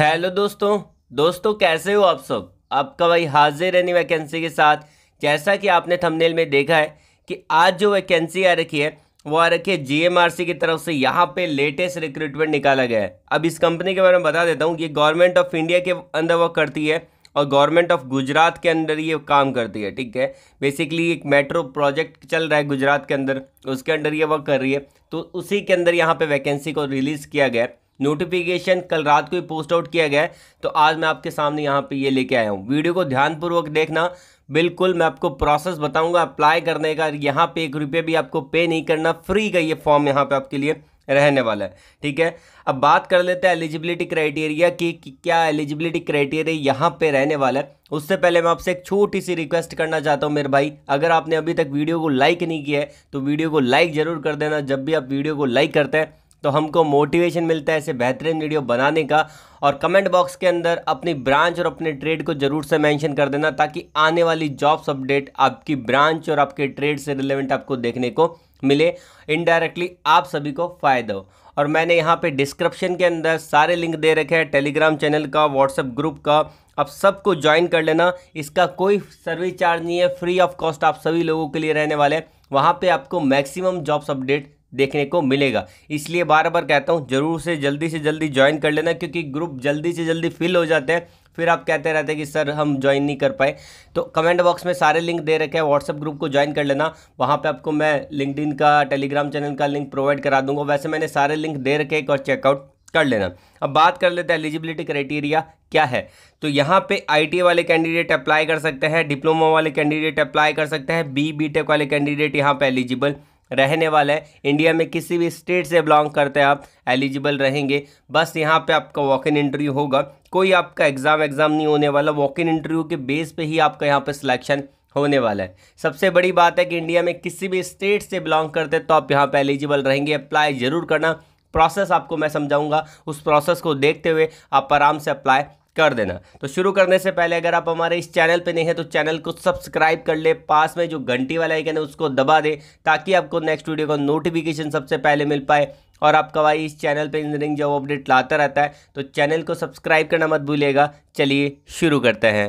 hello दोस्तों दोस्तों कैसे हो आप सब आपका भाई हाजिर रहनी वैकेंसी के साथ जैसा कि आपने थंबनेल में देखा है कि आज जो वैकेंसी आ रखी है वो आ रखी है जीएमआरसी की तरफ से यहाँ पे लेटेस्ट रिक्रूटमेंट निकाला गया है अब इस कंपनी के बारे में बता देता हूँ कि गवर्नमेंट ऑफ इंडिया के अंदर वर्क करती है और गवर्नमेंट ऑफ गुजरात के अंदर ये काम करती है ठीक है बेसिकली एक मेट्रो प्रोजेक्ट चल रहा है गुजरात के अंदर उसके अंदर ये वर्क कर रही है तो उसी के अंदर यहाँ पे वैकेंसी को रिलीज़ किया गया है नोटिफिकेशन कल रात को ही पोस्ट आउट किया गया है तो आज मैं आपके सामने यहाँ पे ये लेके आया हूँ वीडियो को ध्यानपूर्वक देखना बिल्कुल मैं आपको प्रोसेस बताऊंगा अप्लाई करने का यहाँ पे एक रुपये भी आपको पे नहीं करना फ्री का ये फॉर्म यहाँ पे आपके लिए रहने वाला है ठीक है अब बात कर लेते हैं एलिजिबिलिटी क्राइटेरिया की कि क्या एलिजिबिलिटी क्राइटेरिया यहाँ पे रहने वाला है उससे पहले मैं आपसे एक छोटी सी रिक्वेस्ट करना चाहता हूँ मेरे भाई अगर आपने अभी तक वीडियो को लाइक नहीं किया है तो वीडियो को लाइक ज़रूर कर देना जब भी आप वीडियो को लाइक करते हैं तो हमको मोटिवेशन मिलता है ऐसे बेहतरीन वीडियो बनाने का और कमेंट बॉक्स के अंदर अपनी ब्रांच और अपने ट्रेड को ज़रूर से मेंशन कर देना ताकि आने वाली जॉब्स अपडेट आपकी ब्रांच और आपके ट्रेड से रिलेवेंट आपको देखने को मिले इनडायरेक्टली आप सभी को फ़ायदा हो और मैंने यहाँ पे डिस्क्रिप्शन के अंदर सारे लिंक दे रखे हैं टेलीग्राम चैनल का व्हाट्सएप ग्रुप का आप सबको ज्वाइन कर लेना इसका कोई सर्विस चार्ज नहीं है फ्री ऑफ कॉस्ट आप सभी लोगों के लिए रहने वाले हैं वहाँ पे आपको मैक्सिमम जॉब्स अपडेट देखने को मिलेगा इसलिए बार बार कहता हूँ ज़रूर से जल्दी से जल्दी ज्वाइन कर लेना क्योंकि ग्रुप जल्दी से जल्दी फिल हो जाते हैं फिर आप कहते रहते हैं कि सर हम ज्वाइन नहीं कर पाए तो कमेंट बॉक्स में सारे लिंक दे रखे हैं व्हाट्सएप ग्रुप को ज्वाइन कर लेना वहाँ पे आपको मैं लिंकड का टेलीग्राम चैनल का लिंक प्रोवाइड करा दूंगा वैसे मैंने सारे लिंक दे रखे एक और चेकआउट कर लेना अब बात कर लेते हैं एलिजिबिलिटी क्राइटेरिया क्या है तो यहाँ पे आईटी वाले कैंडिडेट अप्लाई कर सकते हैं डिप्लोमा वाले कैंडिडेट अप्लाई कर सकते हैं बी बी वाले कैंडिडेट यहाँ पे एलिजिबल रहने वाला है इंडिया में किसी भी स्टेट से बिलोंग करते हैं आप एलिजिबल रहेंगे बस यहाँ पे आपका वॉक इन इंटरव्यू होगा कोई आपका एग्ज़ाम एग्ज़ाम नहीं होने वाला वॉक इन इंटरव्यू के बेस पे ही आपका यहाँ पे सिलेक्शन होने वाला है सबसे बड़ी बात है कि इंडिया में किसी भी स्टेट से बिलोंग करते हैं तो आप यहाँ पर एलिजिबल रहेंगे अप्लाई ज़रूर करना प्रोसेस आपको मैं समझाऊँगा उस प्रोसेस को देखते हुए आप आराम से अप्लाई कर देना तो शुरू करने से पहले अगर आप हमारे इस चैनल पे नहीं है तो चैनल को सब्सक्राइब कर ले पास में जो घंटी वाला आइकन है उसको दबा दे ताकि आपको नेक्स्ट वीडियो का नोटिफिकेशन सबसे पहले मिल पाए और आपका भाई इस चैनल पे इंजीनियरिंग जॉब अपडेट लाता रहता है तो चैनल को सब्सक्राइब करना मत भूलिएगा चलिए शुरू करते हैं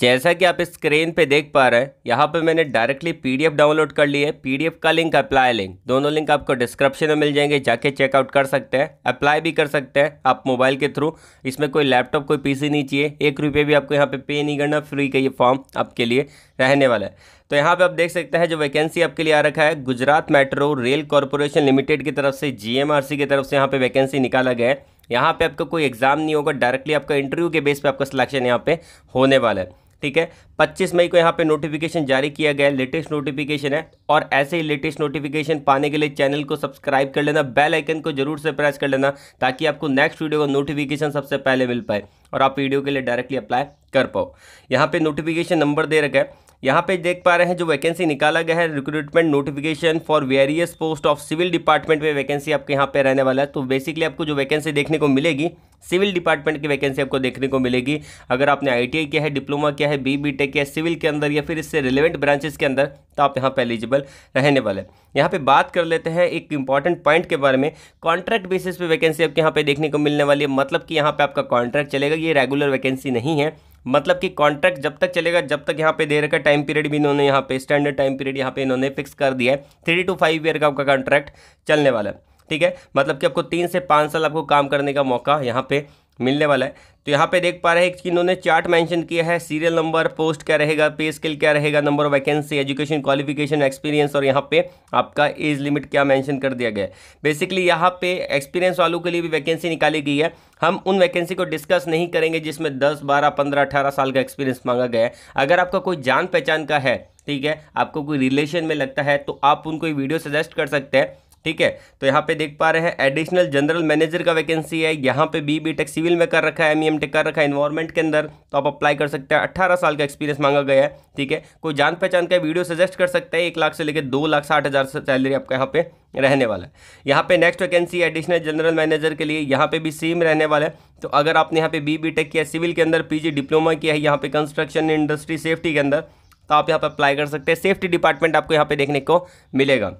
जैसा कि आप स्क्रीन पे देख पा रहे हैं यहाँ पे मैंने डायरेक्टली पीडीएफ डाउनलोड कर ली है पीडीएफ का लिंक अप्लाई लिंक दोनों लिंक आपको डिस्क्रिप्शन में मिल जाएंगे जाके चेकआउट कर सकते हैं अप्लाई भी कर सकते हैं आप मोबाइल के थ्रू इसमें कोई लैपटॉप कोई पीसी नहीं चाहिए एक रुपये भी आपको यहाँ पे पे नहीं करना फ्री का ये फॉर्म आपके लिए रहने वाला है तो यहाँ पे आप देख सकते हैं जो वैकेंसी आपके लिए आ रखा है Gujarat metro rail corporation limited की तरफ से जीएमआरसी की तरफ से यहाँ पे वैकेंसी निकाला गया है यहाँ पे आपका कोई एग्ज़ाम नहीं होगा डायरेक्टली आपका इंटरव्यू के बेस पे आपका सिलेक्शन यहाँ पे होने वाला है ठीक है 25 मई को यहाँ पे नोटिफिकेशन जारी किया गया है लेटेस्ट नोटिफिकेशन है और ऐसे ही लेटेस्ट नोटिफिकेशन पाने के लिए चैनल को सब्सक्राइब कर लेना बेल आइकन को जरूर से प्रेस कर लेना ताकि आपको नेक्स्ट वीडियो का नोटिफिकेशन सबसे पहले मिल पाए और आप वीडियो के लिए डायरेक्टली अप्लाई कर पाओ यहाँ पे नोटिफिकेशन नंबर दे रखा है यहाँ पे देख पा रहे हैं जो वैकेंसी निकाला गया है recruitment notification for various post of civil department में वैकेंसी आपके यहाँ पे रहने वाला है तो बेसिकली आपको जो वैकेंसी देखने को मिलेगी सिविल डिपार्टमेंट की वैकेंसी आपको देखने को मिलेगी अगर आपने आईटीआई किया है डिप्लोमा किया है बी बी टेक किया है सिविल के अंदर या फिर इससे रिलेवेंट ब्रांचेस के अंदर तो आप यहाँ पर एलिजिबल रहने वाले हैं यहाँ पे बात कर लेते हैं एक इंपॉर्टेंट पॉइंट के बारे में कॉन्ट्रैक्ट बेसिस पे वैकेंसी आपके यहाँ पे देखने को मिलने वाली है मतलब कि यहाँ पर आपका कॉन्ट्रैक्ट चलेगा ये रेगुलर वैकेंसी नहीं है मतलब कि कॉन्ट्रैक्ट जब तक चलेगा जब तक यहाँ पे दे रखा टाइम पीरियड भी इन्होंने यहाँ पे स्टैंडर्ड टाइम पीरियड यहाँ पे इन्होंने फिक्स कर दिया है थ्री टू फाइव ईयर का आपका कॉन्ट्रैक्ट चलने वाला है ठीक है मतलब कि आपको तीन से पाँच साल आपको काम करने का मौका यहाँ पे मिलने वाला है तो यहाँ पे देख पा रहे हैं कि इन्होंने चार्ट मेंशन किया है सीरियल नंबर पोस्ट क्या रहेगा पे स्किल क्या रहेगा number of vacancy education qualification experience और यहाँ पे आपका एज लिमिट क्या मेंशन कर दिया गया है बेसिकली यहाँ पे एक्सपीरियंस वालों के लिए भी वैकेंसी निकाली गई है हम उन वैकेंसी को डिस्कस नहीं करेंगे जिसमें दस बारह पंद्रह अठारह साल का एक्सपीरियंस मांगा गया है अगर आपका कोई जान पहचान का है ठीक है आपको कोई रिलेशन में लगता है तो आप उनको वीडियो सजेस्ट कर सकते हैं ठीक है तो यहाँ पे देख पा रहे हैं एडिशनल जनरल मैनेजर का वैकेंसी है यहाँ पे बी बी टेक सिविल में कर रखा है एम ई एम टेक कर रखा है इन्वायरमेंट के अंदर तो आप अप्लाई कर सकते हैं अट्ठारह साल का एक्सपीरियंस मांगा गया है ठीक है कोई जान पहचान का वीडियो सजेस्ट कर सकते हैं एक लाख से लेकर दो लाख साठ हज़ार सैलरी आपका यहाँ पे रहने वाला है यहाँ पे next vacancy additional general manager के लिए यहाँ पे भी सेम रहने वाला है तो अगर आपने यहाँ पे बी बी टेक किया सिविल के अंदर जी डिप्लोमा किया है यहाँ पे कंस्ट्रक्शन इंडस्ट्री सेफ्टी के अंदर तो आप यहाँ पर अप्लाई कर सकते हैं सेफ्टी डिपार्टमेंट आपको यहाँ पे देखने को मिलेगा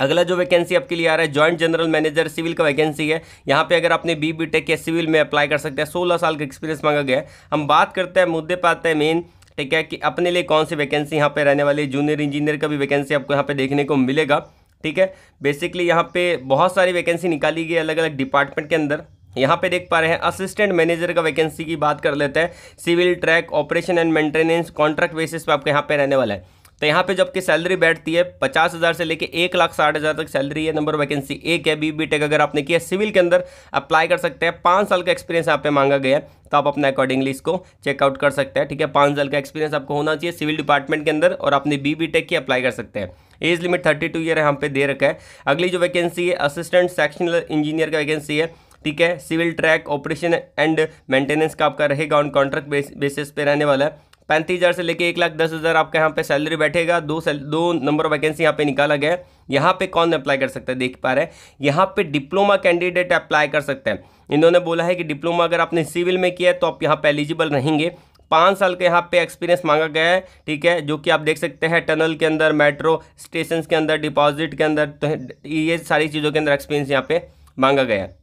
अगला जो वैकेंसी आपके लिए आ रहा है जॉइंट जनरल मैनेजर सिविल का वैकेंसी है यहाँ पे अगर आपने बी बी टेक या सिविल में अप्लाई कर सकते हैं सोलह साल का एक्सपीरियंस मांगा गया है हम बात करते हैं मुद्दे पर आते हैं मेन ठीक है कि अपने लिए कौन सी वैकेंसी यहाँ पे रहने वाली है जूनियर इंजीनियर का भी वैकेंसी आपको यहाँ पर देखने को मिलेगा ठीक है बेसिकली यहाँ पर बहुत सारी वैकेंसी निकाली गई अलग अलग डिपार्टमेंट के अंदर यहाँ पे देख पा रहे हैं असिस्टेंट मैनेजर का वैकेंसी की बात कर लेते हैं civil track operation and maintenance contract basis पे आपके यहाँ पे रहने वाला है तो यहाँ पे जबकि सैलरी बैठती है पचास हज़ार से लेके एक लाख साठ हज़ार तक सैलरी है नंबर वैकेंसी एक है बी बी टेक अगर आपने किया सिविल के अंदर अप्लाई कर सकते हैं पाँच साल का एक्सपीरियंस यहाँ पे मांगा गया है तो आप अपने अकॉर्डिंगली इसको चेकआउट कर सकते हैं ठीक है पाँच साल का एक्सपीरियंस आपको होना चाहिए सिविल डिपार्टमेंट के अंदर और आपने बी बी टेक की अप्लाई कर सकते हैं age limit thirty two year यहाँ पे दे रखा है अगली जो वैकेंसी है असिस्टेंट सेक्शनल इंजीनियर का वैकेंसी है ठीक है civil track operation and maintenance का आपका रहेगा ऑन कॉन्ट्रैक्ट बेसिस पे रहने वाला है पैंतीस हज़ार से लेके एक लाख दस हज़ार आपके यहाँ पे सैलरी बैठेगा दो सैल दो नंबर वैकेंसी यहाँ पे निकाला गया है यहाँ पे कौन अप्लाई कर सकता है देख पा रहे हैं यहाँ पे डिप्लोमा कैंडिडेट अप्लाई कर सकते हैं इन्होंने बोला है कि डिप्लोमा अगर आपने सिविल में किया है तो आप यहाँ पर एलिजिबल रहेंगे पाँच साल के यहाँ पे एक्सपीरियंस मांगा गया है ठीक है जो कि आप देख सकते हैं टनल के अंदर मेट्रो स्टेशन के अंदर डिपॉजिट के अंदर तो ये सारी चीज़ों के अंदर एक्सपीरियंस यहाँ पे मांगा गया है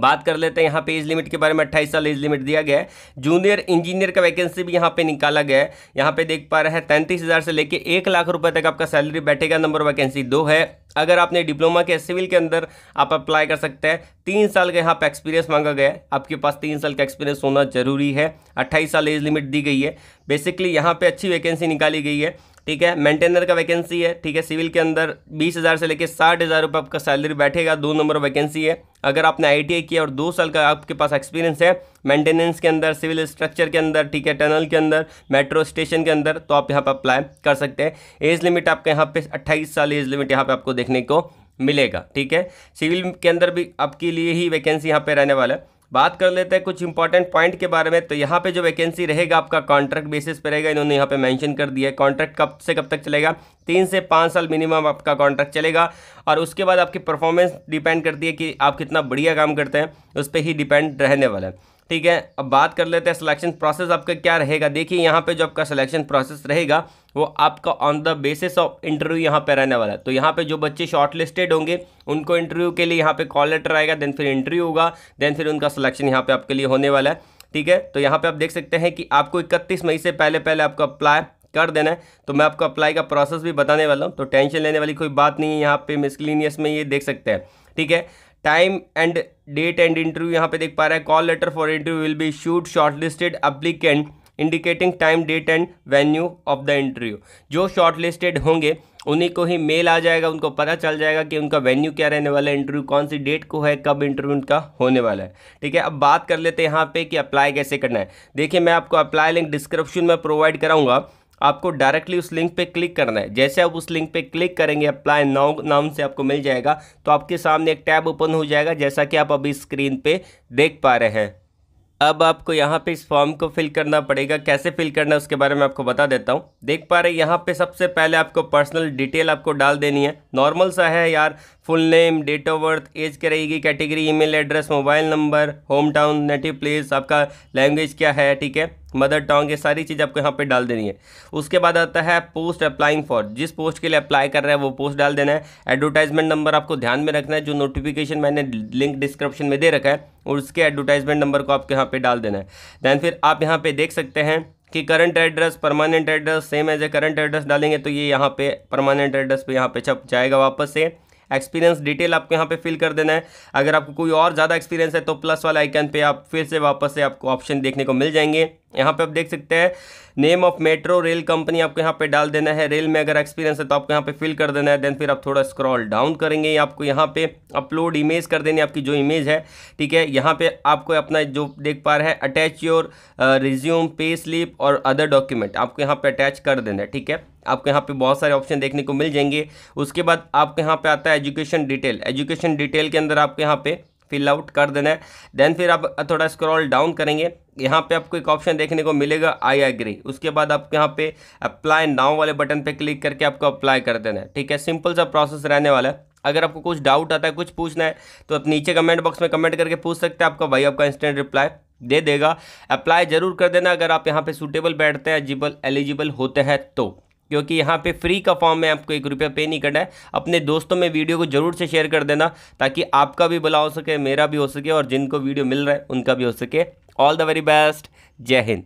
बात कर लेते हैं यहाँ पे एज लिमिट के बारे में अट्ठाईस साल एज लिमिट दिया गया है जूनियर इंजीनियर का वैकेंसी भी यहाँ पे निकाला गया है यहाँ पे देख पा रहे हैं तैंतीस हज़ार से लेके एक लाख रुपए तक आपका सैलरी बैठेगा नंबर वैकेंसी दो है अगर आपने डिप्लोमा के सिविल के अंदर आप अप्लाई कर सकते हैं तीन साल का यहाँ पर एक्सपीरियंस मांगा गया है आपके पास तीन साल का एक्सपीरियंस होना जरूरी है अट्ठाईस साल एज लिमिट दी गई है बेसिकली यहाँ पर अच्छी वैकेंसी निकाली गई है ठीक है मेंटेनर का वैकेंसी है ठीक है सिविल के अंदर बीस हज़ार से लेकर साठ हज़ार रुपये आपका सैलरी बैठेगा दो नंबर वैकेंसी है अगर आपने आई किया और दो साल का आपके पास एक्सपीरियंस है मेंटेनेंस के अंदर सिविल स्ट्रक्चर के अंदर ठीक है टनल के अंदर मेट्रो स्टेशन के अंदर तो आप यहाँ पर अप्लाई कर सकते हैं एज लिमिट आपके यहाँ पर अट्ठाईस साल एज लिमिट यहाँ पर आपको देखने को मिलेगा ठीक है सिविल के अंदर भी आपके लिए ही वैकेंसी यहाँ पर रहने वाला है बात कर लेते हैं कुछ इंपॉर्टेंट पॉइंट के बारे में तो यहाँ पे जो वैकेंसी रहेगा आपका कॉन्ट्रैक्ट बेसिस पे रहेगा इन्होंने यहाँ पे मेंशन कर दिया है कॉन्ट्रैक्ट कब से कब तक चलेगा तीन से पाँच साल मिनिमम आपका कॉन्ट्रैक्ट चलेगा और उसके बाद आपकी परफॉर्मेंस डिपेंड करती है कि आप कितना बढ़िया काम करते हैं उस पर ही डिपेंड रहने वाला है ठीक है अब बात कर लेते हैं सिलेक्शन प्रोसेस आपका क्या रहेगा देखिए यहाँ पे जो आपका सिलेक्शन प्रोसेस रहेगा वो आपका on the basis of interview यहाँ पे रहने वाला है तो यहाँ पे जो बच्चे शॉर्टलिस्टेड होंगे उनको इंटरव्यू के लिए यहाँ पे कॉल लेटर आएगा देन फिर इंटरव्यू होगा देन फिर उनका सिलेक्शन यहाँ पे आपके लिए होने वाला है ठीक है तो यहाँ पर आप देख सकते हैं कि आपको इकतीस मई से पहले पहले आपको अप्लाई कर देना है तो मैं आपको अप्लाई का प्रोसेस भी बताने वाला हूँ तो टेंशन लेने वाली कोई बात नहीं है यहाँ पे मिसक्लिनियस में ये देख सकते हैं ठीक है time and date and interview यहाँ पे देख पा रहा है call letter for interview will be issued shortlisted applicant indicating time date and venue of the interview जो शॉर्टलिस्टेड होंगे उन्हीं को ही मेल आ जाएगा उनको पता चल जाएगा कि उनका वेन्यू क्या रहने वाला है इंटरव्यू कौन सी डेट को है कब इंटरव्यू उनका होने वाला है ठीक है अब बात कर लेते हैं यहाँ पे कि अप्लाई कैसे करना है देखिए मैं आपको अप्लाई लिंक डिस्क्रिप्शन में प्रोवाइड कराऊंगा आपको डायरेक्टली उस लिंक पे क्लिक करना है जैसे आप उस लिंक पे क्लिक करेंगे अप्लाई नाउ नाम से आपको मिल जाएगा तो आपके सामने एक टैब ओपन हो जाएगा जैसा कि आप अभी स्क्रीन पे देख पा रहे हैं अब आपको यहाँ पे इस फॉर्म को फिल करना पड़ेगा कैसे फिल करना है उसके बारे में आपको बता देता हूँ देख पा रहे यहाँ पे सबसे पहले आपको पर्सनल डिटेल आपको डाल देनी है नॉर्मल सा है यार full name date of birth age क्या रहेगी category email address mobile number home town native place आपका लैंग्वेज क्या है ठीक है मदर टॉन्ग ये सारी चीज़ आपको यहाँ पे डाल देनी है उसके बाद आता है पोस्ट अप्लाइंग फॉर जिस पोस्ट के लिए अप्लाई कर रहे हैं वो पोस्ट डाल देना है एडवर्टाइजमेंट नंबर आपको ध्यान में रखना है जो नोटिफिकेशन मैंने लिंक डिस्क्रिप्शन में दे रखा है और उसके एडवर्टाइजमेंट नंबर को आपको यहाँ पे डाल देना है दैन फिर आप यहाँ पे देख सकते हैं कि current address permanent address same as a current address डालेंगे तो ये यहाँ पे परमानेंट एड्रेस पे यहाँ पे छप जाएगा वापस से एक्सपीरियंस डिटेल आपको यहाँ पे फिल कर देना है अगर आपको कोई और ज़्यादा एक्सपीरियंस है तो प्लस वाला आइकन पे आप फिर से वापस से आपको ऑप्शन देखने को मिल जाएंगे यहाँ पे आप देख सकते हैं name of metro rail company आपको यहाँ पे डाल देना है रेल में अगर एक्सपीरियंस है तो आपको यहाँ पे फिल कर देना है देन फिर आप थोड़ा स्क्रॉल डाउन करेंगे आपको यहाँ पे अपलोड इमेज कर देनी आपकी जो इमेज है ठीक है यहाँ पे आपको अपना जो देख पा रहे हैं attach your resume pay slip और अदर डॉक्यूमेंट आपको यहाँ पर अटैच कर देना है ठीक है आपको यहाँ पे बहुत सारे ऑप्शन देखने को मिल जाएंगे उसके बाद आपके यहाँ पे आता है एजुकेशन डिटेल एजुकेशन डिटेल के अंदर आपके यहाँ पे फिल आउट कर देना है देन फिर आप थोड़ा स्क्रॉल डाउन करेंगे यहाँ पे आपको एक ऑप्शन देखने को मिलेगा आई एग्री उसके बाद आपको यहाँ पे अप्लाई नाउ वाले बटन पे क्लिक करके आपको अप्लाई कर देना है ठीक है सिंपल सा प्रोसेस रहने वाला है अगर आपको कुछ डाउट आता है कुछ पूछना है तो आप नीचे कमेंट बॉक्स में कमेंट करके पूछ सकते हैं आपका भाई आपका इंस्टेंट रिप्लाई दे देगा अप्लाई जरूर कर देना अगर आप यहाँ पे सूटेबल बैठते हैं एलिजिबल एलिजिबल होते हैं तो क्योंकि यहाँ पे फ्री का फॉर्म में आपको एक रुपया पे नहीं करना है अपने दोस्तों में वीडियो को जरूर से शेयर कर देना ताकि आपका भी भला हो सके मेरा भी हो सके और जिनको वीडियो मिल रहा है उनका भी हो सके ऑल द वेरी बेस्ट जय हिंद